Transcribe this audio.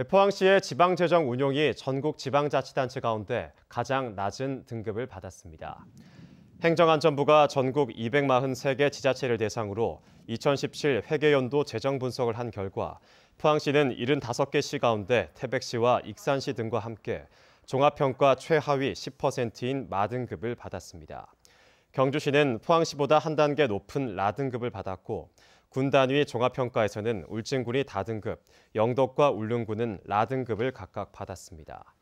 네, 포항시의 지방재정 운용이 전국 지방자치단체 가운데 가장 낮은 등급을 받았습니다. 행정안전부가 전국 243개 지자체를 대상으로 2017 회계연도 재정 분석을 한 결과 포항시는 75개 시 가운데 태백시와 익산시 등과 함께 종합평가 최하위 10%인 마등급을 받았습니다. 경주시는 포항시보다 한 단계 높은 라등급을 받았고 군단위 종합평가에서는 울진군이 다등급, 영덕과 울릉군은 라등급을 각각 받았습니다.